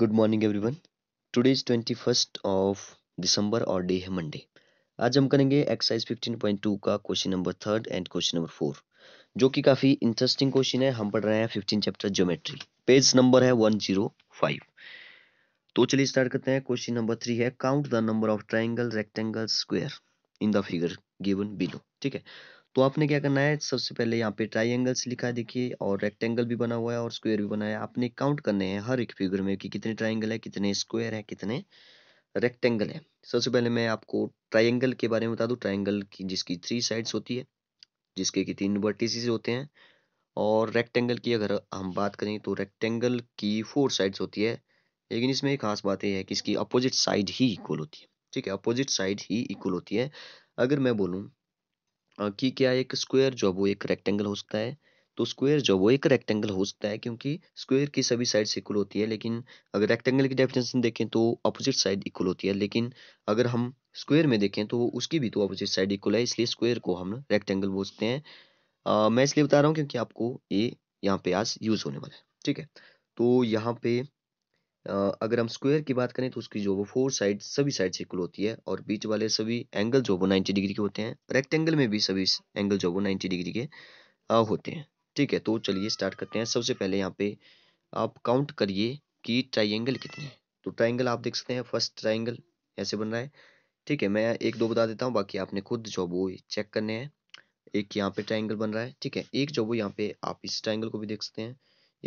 good morning everyone today is twenty first of December और day है Monday आज हम करेंगे एक्सरसाइज 15.2 का question number third and question number four जो कि काफी इंटरेस्टिंग क्वेश्चन है हम पढ़ रहे हैं 15 चैप्टर ज्योमेट्री पेज नंबर है 105 तो चलिए स्टार्ट करते हैं क्वेश्चन नंबर थ्री है count the number of triangle rectangle square in the figure given below ठीक है तो आपने क्या करना है सबसे पहले यहाँ पे ट्राइंगल्स लिखा है देखिए और रेक्टेंगल भी बना हुआ है और स्क्वायर भी बना है आपने काउंट करने हैं हर एक फिगर में कि कितने ट्राइंगल है कितने स्क्वायर है कितने रेक्टेंगल है सबसे पहले मैं आपको ट्राइंगल के बारे में बता दूँ ट्राइंगल की जिसकी थ्री साइड्स होती है जिसके कि तीन वर्टिस होते हैं और रेक्टेंगल की अगर हम बात करें तो रेक्टेंगल की फोर साइड्स होती है लेकिन इसमें एक खास बात यह है कि इसकी अपोजिट साइड ही इक्वल होती है ठीक है अपोजिट साइड ही इक्वल होती है अगर मैं बोलूँ कि क्या एक स्क्वायर जो है वो एक रेक्टेंगल हो सकता है तो स्क्वायर जो वो एक रेक्टेंगल हो सकता है क्योंकि स्क्वायर की सभी साइड इक्वल होती है लेकिन अगर रेक्टेंगल की डेफिनेशन देखें तो अपोजिट साइड इक्वल होती है लेकिन अगर हम स्क्वायर में देखें तो उसकी भी तो अपोजिट साइड इक्वल है इसलिए स्क्वायर को हम रेक्टेंगल सकते हैं आ, मैं इसलिए बता रहा हूँ क्योंकि आपको ये यहाँ पे आज यूज़ होने वाला है ठीक है तो यहाँ पे अगर हम स्क्वायर की बात करें तो उसकी जो वो फोर साइड सभी साइड से इक्वल होती है और बीच वाले सभी एंगल जो वो 90 डिग्री के होते हैं रेक्टेंगल में भी सभी एंगल जो वो 90 डिग्री के होते हैं ठीक है तो चलिए स्टार्ट करते हैं सबसे पहले यहाँ पे आप काउंट करिए कि ट्राइंगल कितने हैं तो ट्राइंगल आप देख सकते हैं फर्स्ट ट्राइंगल ऐसे बन रहा है ठीक है मैं एक दो बता देता हूँ बाकी आपने खुद जो वो चेक करने हैं एक यहाँ पे ट्राइंगल बन रहा है ठीक है एक जो वो यहाँ पे आप इस ट्राइंगल को भी देख सकते हैं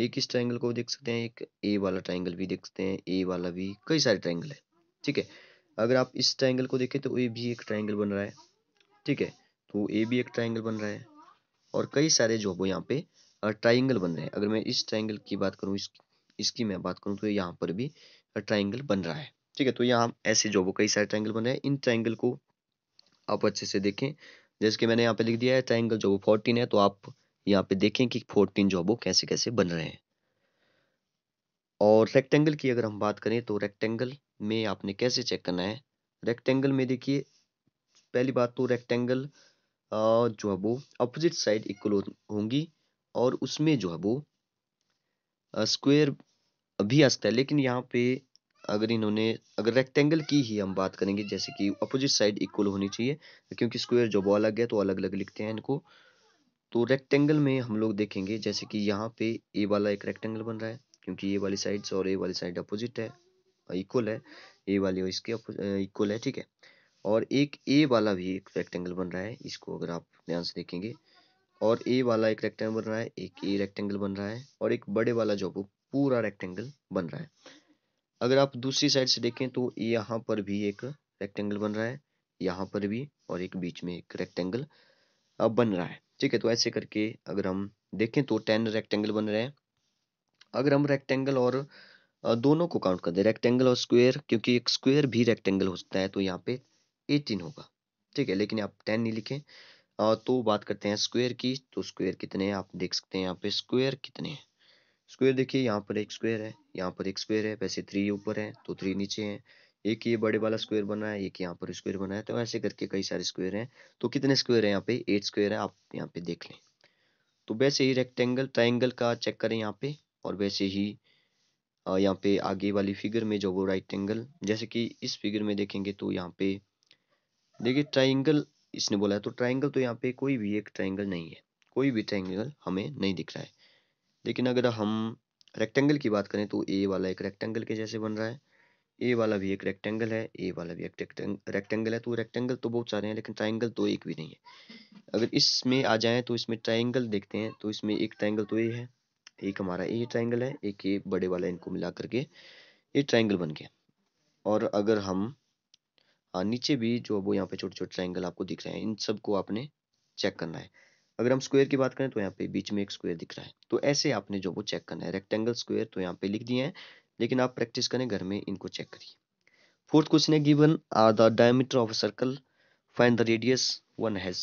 एक इस ट्राइंगल को देख सकते हैं एक ए वाला ट्राइंगल भी देख सकते हैं ए वाला भी कई सारे ट्राइंगल है ठीक है अगर आप इस ट्राइंगल को देखें तो ए भी एक ट्राइंगल बन रहा है ठीक है तो ए भी एक ट्राइंगल बन रहा है और कई सारे जो वो यहाँ पे ट्राइंगल बन रहे हैं अगर मैं इस ट्राइंगल की बात करूँ इस, इसकी मैं बात करूँ तो यहाँ पर भी ट्राइंगल बन रहा है ठीक है तो यहाँ ऐसे जो वो कई सारे ट्राइंगल बन रहे हैं इन ट्राइंगल को आप अच्छे से देखें जैसे कि मैंने यहाँ पे लिख दिया है ट्राइंगल जो वो फोर्टीन है तो आप यहाँ पे देखें कि फोर्टीन जो वो कैसे कैसे बन रहे हैं और रेक्टेंगल की अगर हम बात करें तो रेक्टेंगल में आपने कैसे चेक करना है रेक्टेंगल में देखिए पहली बात तो रेक्टेंगल जो है वो अपोजिट साइड इक्वल होंगी और उसमें जो है वो स्क्वायर अभी आता है लेकिन यहाँ पे अगर इन्होंने अगर रेक्टेंगल की ही हम बात करेंगे जैसे कि अपोजिट साइड इक्वल होनी चाहिए क्योंकि स्क्वायर जो वो अलग है तो अलग अलग लिखते हैं इनको तो रेक्टेंगल में हम लोग देखेंगे जैसे कि यहाँ पे ए वाला एक रेक्टेंगल बन रहा है क्योंकि ये वाली साइड्स और ए वाली साइड अपोजिट है इक्वल है ए वाली और इसके इक्वल है ठीक है और एक ए वाला भी एक रेक्टेंगल बन रहा है इसको अगर आप ध्यान से देखेंगे और ए वाला एक रेक्टेंगल बन रहा है एक ए रेक्टेंगल बन रहा है और एक बड़े वाला जो पूरा रेक्टेंगल बन रहा है अगर आप दूसरी साइड से देखें तो यहाँ पर भी एक रेक्टेंगल बन रहा है यहाँ पर भी और एक बीच में एक रेक्टेंगल अब बन रहा है ठीक है तो ऐसे करके अगर हम देखें तो टेन रेक्टेंगल बन रहे हैं अगर हम रेक्टेंगल और दोनों को काउंट कर दें रेक्टेंगल और स्क्वेयर क्योंकि एक स्क्वेयर भी रेक्टेंगल हो सकता है तो यहाँ पे एटीन होगा ठीक है लेकिन आप टेन नहीं लिखें तो बात करते हैं स्क्वेयर की तो स्क्वेयर कितने हैं आप देख सकते हैं यहाँ पे स्क्वेयर कितने हैं स्क्वेयर देखिए यहाँ पर एक स्क्वेयर है यहाँ पर एक स्क्वेयर है वैसे थ्री ऊपर है तो थ्री नीचे है एक ये बड़े वाला स्क्वायर बना है एक यहाँ पर स्क्वायर बना है तो ऐसे करके कई सारे स्क्वायर हैं तो कितने स्क्वायर है यहाँ पे एट स्क्वायर है आप यहाँ पे देख लें तो वैसे ही रेक्टेंगल ट्राइंगल का चेक करें यहाँ पे और वैसे ही यहाँ पे आगे वाली फिगर में जो वो राइट एंगल जैसे कि इस फिगर में देखेंगे तो यहाँ पे देखिए ट्राइंगल इसने बोला है तो ट्राइंगल तो यहाँ पे कोई भी एक ट्राइंगल नहीं है कोई भी ट्राइंगल हमें नहीं दिख रहा है लेकिन अगर हम रेक्टेंगल की बात करें तो ए वाला एक रेक्टेंगल के जैसे बन रहा है ए वाला भी एक रेक्टेंगल है ए वाला भी एक रेक्टेंगल है तो रेक्टेंगल तो बहुत सारे हैं लेकिन ट्राइंगल तो एक भी नहीं है अगर इसमें आ जाए तो इसमें ट्राइंगल देखते हैं तो इसमें एक ट्राइंगल तो ये है एक हमारा ए ट्राइंगल है एक ये बड़े वाला इनको मिला करके ये ट्राइंगल बन गया और अगर हम नीचे भी जो वो यहाँ पे छोटे छोटे ट्राइंगल आपको दिख रहे हैं इन सबको आपने चेक करना है अगर हम स्क्वायर की बात करें तो यहाँ पे बीच में एक स्क्वायर दिख रहा है तो ऐसे आपने जो वो चेक करना है रेक्टेंगल स्क्वायर तो यहाँ पे लिख दिए हैं लेकिन आप प्रैक्टिस करें घर में इनको चेक करिए फोर्थ क्वेश्चन है given are the diameter of circle find the radius one has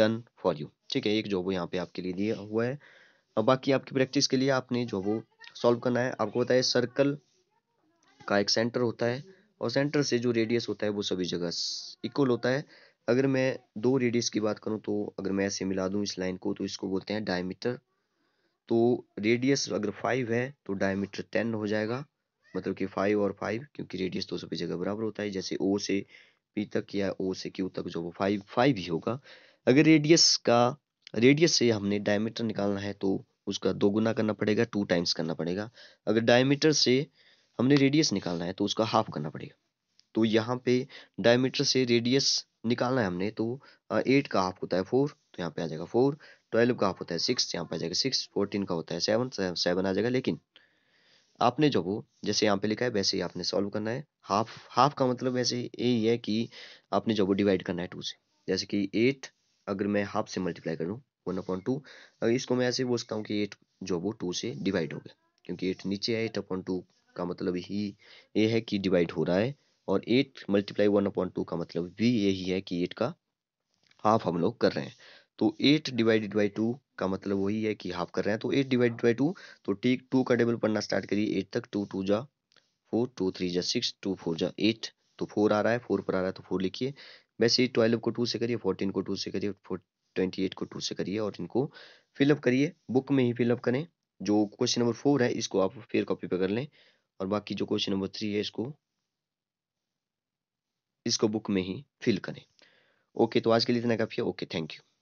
done for you ठीक है एक जो वो यहाँ पे आपके लिए दिया हुआ है और बाकी आपकी प्रैक्टिस के लिए आपने जो वो सॉल्व करना है आपको बताया सर्कल का एक सेंटर होता है और सेंटर से जो रेडियस होता है वो सभी जगह इक्वल होता है अगर मैं दो रेडियस की बात करूँ तो अगर मैं ऐसे मिला दूँ इस लाइन को तो इसको बोलते हैं डायमीटर तो रेडियस अगर फाइव है तो डायमीटर टेन हो जाएगा मतलब कि फाइव और फाइव क्योंकि रेडियस तो सभी जगह बराबर होता है जैसे ओ से पी तक या ओ से क्यू तक जो वो फाइव फाइव ही होगा अगर रेडियस का रेडियस से हमने डायमीटर निकालना है तो उसका दो गुना करना पड़ेगा टू टाइम्स करना पड़ेगा अगर डायमीटर से हमने रेडियस निकालना है तो उसका हाफ करना पड़ेगा तो यहाँ पे डायमीटर से रेडियस निकालना है हमने तो एट का हाफ होता है फोर तो यहाँ पे आ जाएगा फोर ट्वेल्व का होता है सिक्स यहाँ पे आ जाएगा सिक्स फोर्टीन का होता है सेवन सेवन आ जाएगा लेकिन आपने जो वो जैसे यहाँ पे लिखा है वैसे ही आपने सॉल्व करना है हाफ हाफ का मतलब वैसे यही है कि आपने जो वो डिवाइड करना है टू से जैसे कि एट अगर मैं हाफ से मल्टीप्लाई करूँ वन अपॉइंट टू अगर इसको मैं ऐसे बोलता हूँ कि एट जो वो टू से डिवाइड हो गया क्योंकि एट नीचे है एट अपॉइंट टू का मतलब ही ये है कि डिवाइड हो रहा है और eight multiply one upon two का मतलब भी यही है कि एट का हाफ हम लोग कर रहे हैं तो एट डिवाइडेड बाई टू का मतलब वही है कि हाफ कर रहे हैं तो एट डिवाइडेड बाई टू तो ठीक टू का टेबल पढ़ना स्टार्ट करिए एट तक टू टू जा फोर टू थ्री जा सिक्स टू फोर जा एट तो फोर आ रहा है फोर पर आ रहा है तो फोर लिखिए वैसे ही ट्वेल्व को टू से करिए फोर्टीन को टू से करिए ट्वेंटी एट को टू से करिए और इनको फिलअप करिए बुक में ही फिलअप करें जो क्वेश्चन नंबर फोर है इसको आप फिर कॉपी पे कर लें और बाकी जो क्वेश्चन नंबर थ्री है इसको इसको बुक में ही फिल करें ओके तो आज के लिए इतना काफ़ी है ओके थैंक यू